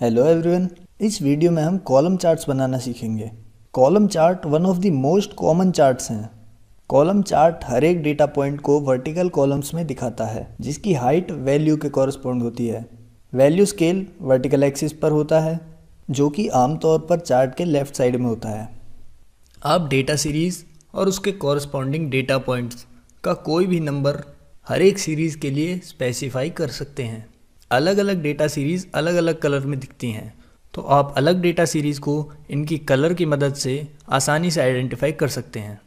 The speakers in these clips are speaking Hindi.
हेलो एवरीवन इस वीडियो में हम कॉलम चार्ट्स बनाना सीखेंगे column chart one of the most common charts हैं कॉलम चार्ट हर एक डेटा पॉइंट को वर्टिकल कॉलम्स में दिखाता है जिसकी हाइट वैल्यू के कॉरस्पॉन्ड होती है वैल्यू स्केल वर्टिकल एक्सिस पर होता है जो कि आमतौर पर चार्ट के लेफ्ट साइड में होता है आप डेटा सीरीज़ और उसके कॉरस्पॉन्डिंग डेटा पॉइंट्स का कोई भी नंबर हर एक सीरीज़ के लिए स्पेसिफाई कर सकते हैं अलग अलग डेटा सीरीज़ अलग अलग कलर में दिखती हैं तो आप अलग डेटा सीरीज़ को इनकी कलर की मदद से आसानी से आइडेंटिफाई कर सकते हैं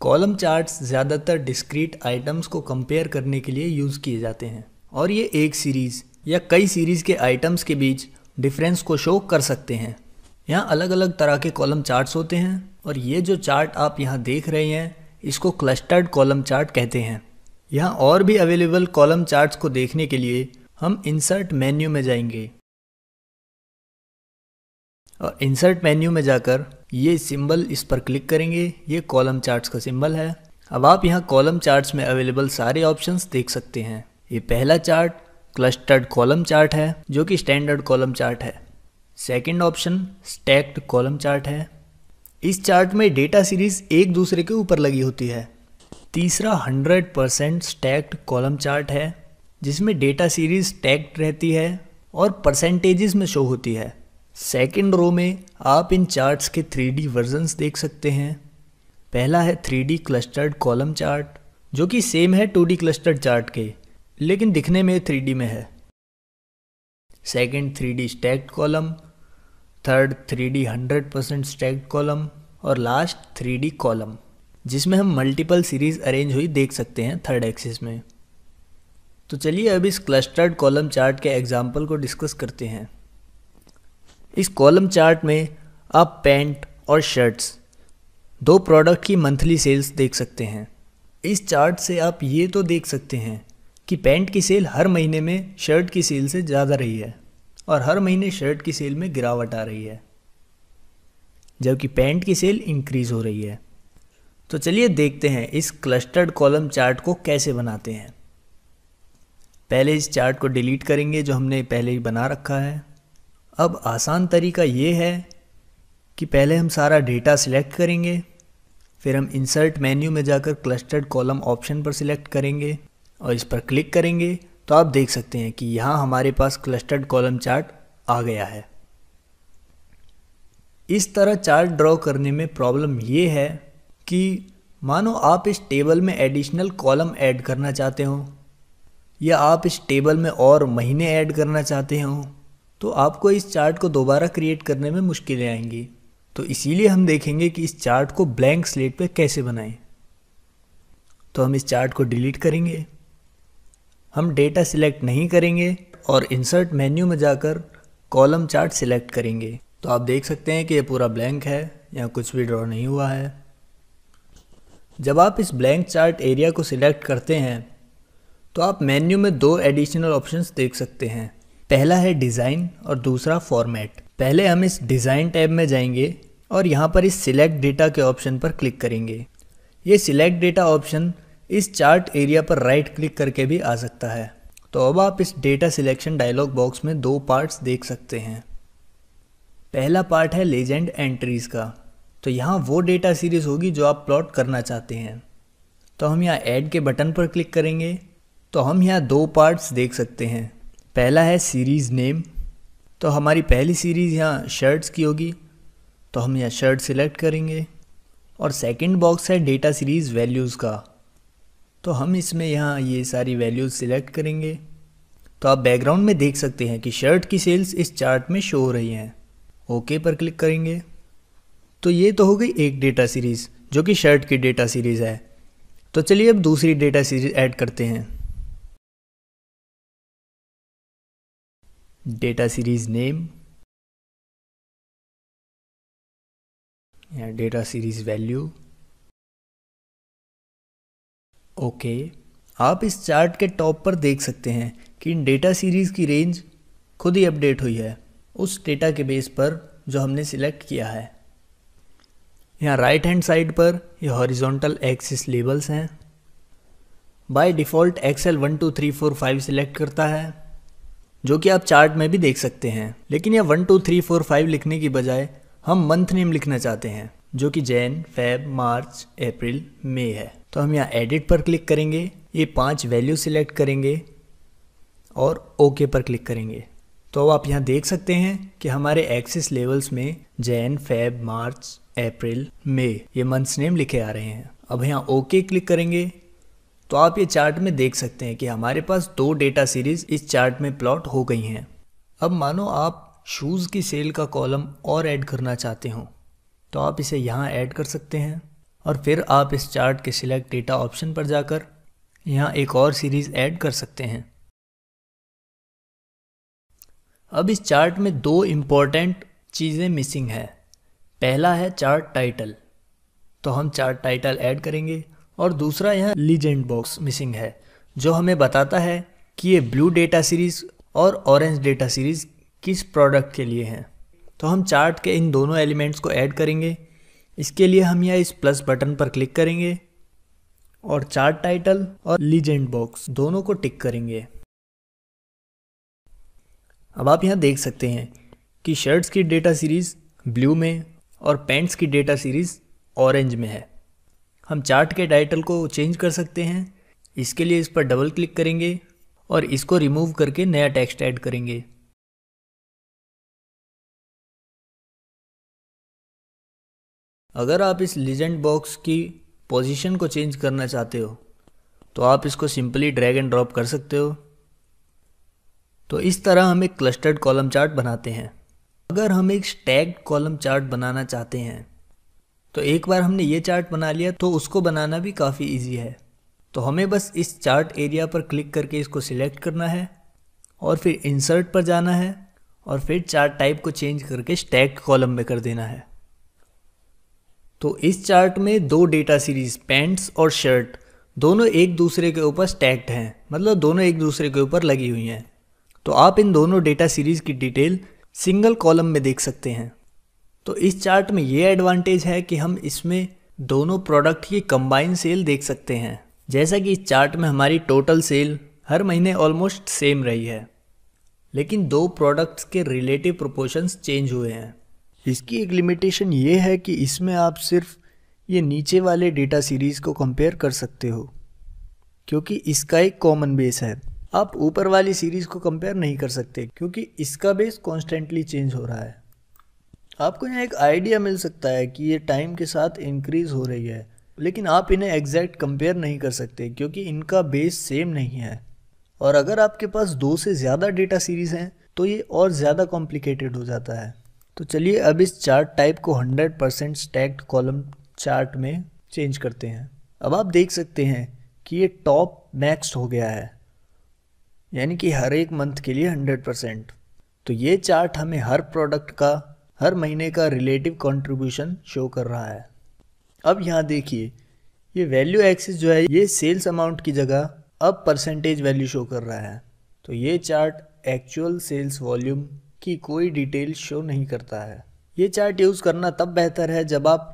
कॉलम चार्ट्स ज़्यादातर डिस्क्रीट आइटम्स को कंपेयर करने के लिए यूज़ किए जाते हैं और ये एक सीरीज़ या कई सीरीज़ के आइटम्स के बीच डिफरेंस को शो कर सकते हैं यहाँ अलग अलग तरह के कॉलम चार्ट्स होते हैं और ये जो चार्ट आप यहाँ देख रहे हैं इसको क्लस्टर्ड कॉलम चार्ट कहते हैं यहाँ और भी अवेलेबल कॉलम चार्ट्स को देखने के लिए हम इंसर्ट मेन्यू में जाएंगे और इंसर्ट मेन्यू में जाकर ये सिंबल इस पर क्लिक करेंगे ये कॉलम चार्ट्स का सिंबल है अब आप यहाँ कॉलम चार्ट्स में अवेलेबल सारे ऑप्शंस देख सकते हैं ये पहला चार्ट क्लस्टर्ड कॉलम चार्ट है जो कि स्टैंडर्ड कॉलम चार्ट है second option stacked column chart है इस चार्ट में डेटा सीरीज एक दूसरे के ऊपर लगी होती है तीसरा 100 परसेंट स्टैक्ड कॉलम चार्ट है जिसमें डेटा सीरीज टैक्ड रहती है और परसेंटेजेस में शो होती है सेकेंड रो में आप इन चार्ट्स के थ्री डी वर्जन्स देख सकते हैं पहला है three D clustered column chart जो कि सेम है टू डी क्लस्टर्ड चार्ट के लेकिन दिखने में थ्री डी में है second three D stacked column third three D hundred percent stacked column और लास्ट थ्री डी कॉलम जिसमें हम मल्टीपल सीरीज़ अरेंज हुई देख सकते हैं थर्ड एक्सिस में तो चलिए अब इस क्लस्टर्ड कॉलम चार्ट के एग्जाम्पल को डिस्कस करते हैं इस कॉलम चार्ट में आप पैंट और शर्ट्स दो प्रोडक्ट की मंथली सेल्स देख सकते हैं इस चार्ट से आप ये तो देख सकते हैं कि पैंट की सेल हर महीने में शर्ट की सेल से ज़्यादा रही है और हर महीने शर्ट की सेल में गिरावट आ रही है जबकि पैंट की सेल इंक्रीज़ हो रही है तो चलिए देखते हैं इस क्लस्टर्ड कॉलम चार्ट को कैसे बनाते हैं पहले इस चार्ट को डिलीट करेंगे जो हमने पहले ही बना रखा है अब आसान तरीका ये है कि पहले हम सारा डेटा सिलेक्ट करेंगे फिर हम इंसर्ट मेन्यू में जाकर क्लस्टर्ड कॉलम ऑप्शन पर सिलेक्ट करेंगे और इस पर क्लिक करेंगे तो आप देख सकते हैं कि यहाँ हमारे पास क्लस्टर्ड कॉलम चार्ट आ गया है इस तरह चार्ट ड्रॉ करने में प्रॉब्लम ये है कि मानो आप इस टेबल में एडिशनल कॉलम ऐड करना चाहते हो या आप इस टेबल में और महीने ऐड करना चाहते हो तो आपको इस चार्ट को दोबारा क्रिएट करने में मुश्किलें आएंगी तो इसीलिए हम देखेंगे कि इस चार्ट को ब्लैंक स्लेट पर कैसे बनाएं तो हम इस चार्ट को डिलीट करेंगे हम डेटा सिलेक्ट नहीं करेंगे और इंसर्ट मेन्यू में जाकर कॉलम चार्ट सिलेक्ट करेंगे तो आप देख सकते हैं कि ये पूरा ब्लैंक है यहाँ कुछ भी ड्रॉ नहीं हुआ है जब आप इस ब्लैंक चार्ट एरिया को सिलेक्ट करते हैं तो आप मेन्यू में दो एडिशनल ऑप्शंस देख सकते हैं पहला है डिज़ाइन और दूसरा फॉर्मेट पहले हम इस डिज़ाइन टैब में जाएंगे और यहाँ पर इस सिलेक्ट डेटा के ऑप्शन पर क्लिक करेंगे ये सिलेक्ट डेटा ऑप्शन इस चार्ट एरिया पर राइट क्लिक करके भी आ सकता है तो अब आप इस डेटा सिलेक्शन डायलॉग बॉक्स में दो पार्ट्स देख सकते हैं पहला पार्ट है लेजेंड एंट्रीज़ का तो यहाँ वो डेटा सीरीज़ होगी जो आप प्लॉट करना चाहते हैं तो हम यहाँ ऐड के बटन पर क्लिक करेंगे तो हम यहाँ दो पार्ट्स देख सकते हैं पहला है सीरीज़ नेम तो हमारी पहली सीरीज़ यहाँ शर्ट्स की होगी तो हम यहाँ शर्ट सिलेक्ट करेंगे और सेकंड बॉक्स है डेटा सीरीज़ वैल्यूज़ का तो हम इसमें यहाँ ये सारी वैल्यूज़ सिलेक्ट करेंगे तो आप बैकग्राउंड में देख सकते हैं कि शर्ट की सेल्स इस चार्ट में शो हो रही हैं ओके पर क्लिक करेंगे तो ये तो हो गई एक डेटा सीरीज़ जो कि शर्ट की डेटा सीरीज़ है तो चलिए अब दूसरी डेटा सीरीज़ ऐड करते हैं डेटा सीरीज़ नेम या डेटा सीरीज़ वैल्यू ओके आप इस चार्ट के टॉप पर देख सकते हैं कि डेटा सीरीज़ की रेंज खुद ही अपडेट हुई है उस डेटा के बेस पर जो हमने सिलेक्ट किया है यहाँ राइट हैंड साइड पर ये हॉरिजॉन्टल एक्सिस लेबल्स हैं by default Excel one two three four five select करता है जो कि आप चार्ट में भी देख सकते हैं लेकिन यह one two three four five लिखने की बजाय हम मंथ नेम लिखना चाहते हैं जो कि जैन फेब मार्च अप्रैल मई है तो हम यहाँ एडिट पर क्लिक करेंगे ये पांच वैल्यू सिलेक्ट करेंगे और ओके पर क्लिक करेंगे तो अब आप यहाँ देख सकते हैं कि हमारे एक्सिस लेवल्स में जैन फेब मार्च अप्रैल मई ये मंथ्स नेम लिखे आ रहे हैं अब यहाँ ओके क्लिक करेंगे तो आप ये चार्ट में देख सकते हैं कि हमारे पास दो डेटा सीरीज इस चार्ट में प्लॉट हो गई हैं अब मानो आप शूज़ की सेल का कॉलम और ऐड करना चाहते हो तो आप इसे यहाँ ऐड कर सकते हैं और फिर आप इस चार्ट के सिलेक्ट डेटा ऑप्शन पर जाकर यहाँ एक और सीरीज़ ऐड कर सकते हैं अब इस चार्ट में दो इम्पॉर्टेंट चीज़ें मिसिंग है पहला है चार्ट टाइटल तो हम चार्ट टाइटल ऐड करेंगे और दूसरा यहाँ लीजेंड बॉक्स मिसिंग है जो हमें बताता है कि ये ब्लू डेटा सीरीज़ और ऑरेंज डेटा सीरीज़ किस प्रोडक्ट के लिए हैं तो हम चार्ट के इन दोनों एलिमेंट्स को ऐड करेंगे इसके लिए हम यहाँ इस प्लस बटन पर क्लिक करेंगे और चार्ट टाइटल और लीजेंड बॉक्स दोनों को टिक करेंगे अब आप यहाँ देख सकते हैं कि शर्ट्स की डेटा सीरीज़ ब्लू में और पेंट्स की डेटा सीरीज़ ऑरेंज में है हम चार्ट के टाइटल को चेंज कर सकते हैं इसके लिए इस पर डबल क्लिक करेंगे और इसको रिमूव करके नया टेक्स्ट ऐड करेंगे अगर आप इस लीजेंड बॉक्स की पोजीशन को चेंज करना चाहते हो तो आप इसको सिंपली ड्रैग एंड ड्रॉप कर सकते हो तो इस तरह हम एक क्लस्टर्ड कॉलम चार्ट बनाते हैं अगर हम एक स्टैग कॉलम चार्ट बनाना चाहते हैं तो एक बार हमने ये चार्ट बना लिया तो उसको बनाना भी काफ़ी इजी है तो हमें बस इस चार्ट एरिया पर क्लिक करके इसको सिलेक्ट करना है और फिर इंसर्ट पर जाना है और फिर चार्ट टाइप को चेंज करके स्टैग कॉलम में कर देना है तो इस चार्ट में दो डेटा सीरीज पैंट्स और शर्ट दोनों एक दूसरे के ऊपर स्टैक्ड हैं मतलब दोनों एक दूसरे के ऊपर लगी हुई हैं तो आप इन दोनों डेटा सीरीज़ की डिटेल सिंगल कॉलम में देख सकते हैं तो इस चार्ट में ये एडवांटेज है कि हम इसमें दोनों प्रोडक्ट की कंबाइन सेल देख सकते हैं जैसा कि इस चार्ट में हमारी टोटल सेल हर महीने ऑलमोस्ट सेम रही है लेकिन दो प्रोडक्ट्स के रिलेटिव प्रोपोर्शंस चेंज हुए हैं इसकी एक लिमिटेशन ये है कि इसमें आप सिर्फ ये नीचे वाले डेटा सीरीज़ को कंपेयर कर सकते हो क्योंकि इसका एक कॉमन बेस है आप ऊपर वाली सीरीज़ को कंपेयर नहीं कर सकते क्योंकि इसका बेस कॉन्स्टेंटली चेंज हो रहा है आपको यहाँ एक आइडिया मिल सकता है कि ये टाइम के साथ इंक्रीज़ हो रही है लेकिन आप इन्हें एग्जैक्ट कंपेयर नहीं कर सकते क्योंकि इनका बेस सेम नहीं है और अगर आपके पास दो से ज़्यादा डेटा सीरीज़ हैं तो ये और ज़्यादा कॉम्प्लिकेटेड हो जाता है तो चलिए अब इस चार्ट टाइप को 100% परसेंट स्टैक्ड कॉलम चार्ट में चेंज करते हैं अब आप देख सकते हैं कि ये टॉप मैक्स हो गया है यानी कि हर एक मंथ के लिए हंड्रेड परसेंट तो ये चार्ट हमें हर प्रोडक्ट का हर महीने का रिलेटिव कंट्रीब्यूशन शो कर रहा है अब यहाँ देखिए ये वैल्यू एक्सिस जो है ये सेल्स अमाउंट की जगह अब परसेंटेज वैल्यू शो कर रहा है तो ये चार्ट एक्चुअल सेल्स वॉल्यूम की कोई डिटेल शो नहीं करता है ये चार्ट यूज़ करना तब बेहतर है जब आप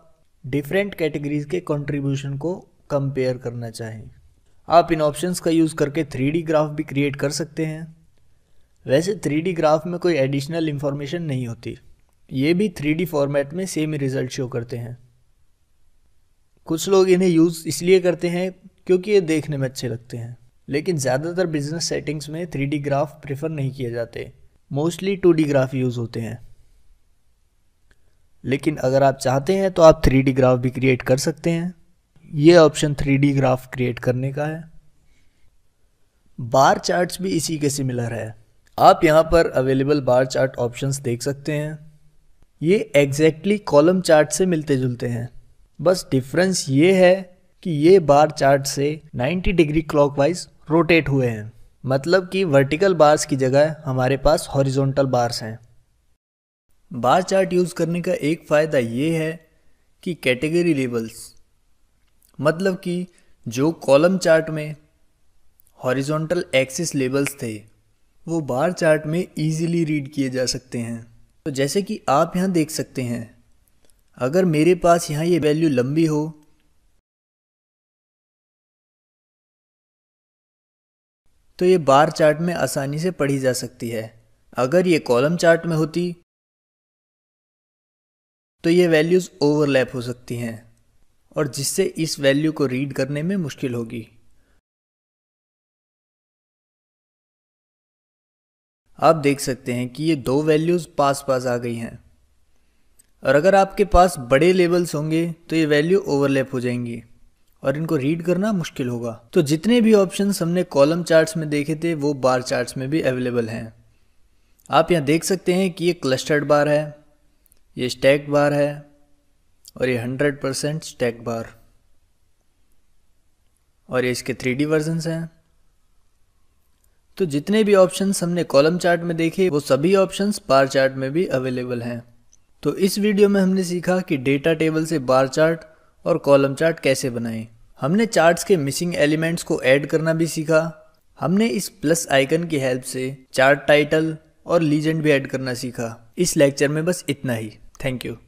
डिफरेंट कैटेगरीज के कंट्रीब्यूशन को कंपेयर करना चाहें आप इन ऑप्शंस का यूज़ करके थ्री ग्राफ भी क्रिएट कर सकते हैं वैसे थ्री ग्राफ में कोई एडिशनल इन्फॉर्मेशन नहीं होती ये भी थ्री फॉर्मेट में सेम रिजल्ट शो करते हैं कुछ लोग इन्हें यूज़ इसलिए करते हैं क्योंकि ये देखने में अच्छे लगते हैं लेकिन ज़्यादातर बिजनेस सेटिंग्स में थ्री ग्राफ प्रेफर नहीं किए जाते मोस्टली टू ग्राफ यूज़ होते हैं लेकिन अगर आप चाहते हैं तो आप थ्री ग्राफ भी क्रिएट कर सकते हैं ये ऑप्शन थ्री ग्राफ क्रिएट करने का है बार चार्ट्स भी इसी के सिमिलर है आप यहाँ पर अवेलेबल बार चार्ट ऑप्शंस देख सकते हैं ये एग्जैक्टली कॉलम चार्ट से मिलते जुलते हैं बस डिफरेंस ये है कि ये बार चार्ट से 90 डिग्री क्लॉकवाइज रोटेट हुए हैं मतलब कि वर्टिकल बार्स की जगह हमारे पास हॉरिजॉन्टल बार्स हैं बार चार्ट यूज़ करने का एक फ़ायदा ये है कि कैटेगरी लेवल्स मतलब कि जो कॉलम चार्ट में हॉरिजॉन्टल एक्सिस लेबल्स थे वो बार चार्ट में इजीली रीड किए जा सकते हैं तो जैसे कि आप यहाँ देख सकते हैं अगर मेरे पास यहाँ ये वैल्यू लंबी हो तो ये बार चार्ट में आसानी से पढ़ी जा सकती है अगर ये कॉलम चार्ट में होती तो ये वैल्यूज़ ओवरलैप हो सकती हैं और जिससे इस वैल्यू को रीड करने में मुश्किल होगी आप देख सकते हैं कि ये दो वैल्यूज़ पास पास आ गई हैं और अगर आपके पास बड़े लेबल्स होंगे तो ये वैल्यू ओवरलैप हो जाएंगी और इनको रीड करना मुश्किल होगा तो जितने भी ऑप्शन हमने कॉलम चार्ट्स में देखे थे वो बार चार्ट्स में भी अवेलेबल हैं आप यहाँ देख सकते हैं कि ये क्लस्टर्ड बार है ये स्टैक्ड बार है और ये हंड्रेड परसेंट स्टैक बार और ये इसके थ्री डी हैं तो जितने भी ऑप्शंस हमने कॉलम चार्ट में देखे वो सभी ऑप्शंस बार चार्ट में भी अवेलेबल हैं तो इस वीडियो में हमने सीखा कि डेटा टेबल से बार चार्ट और कॉलम चार्ट कैसे बनाएं हमने चार्ट्स के मिसिंग एलिमेंट्स को ऐड करना भी सीखा हमने इस प्लस आइकन की हेल्प से चार्ट टाइटल और लीजेंड भी ऐड करना सीखा इस लेक्चर में बस इतना ही थैंक यू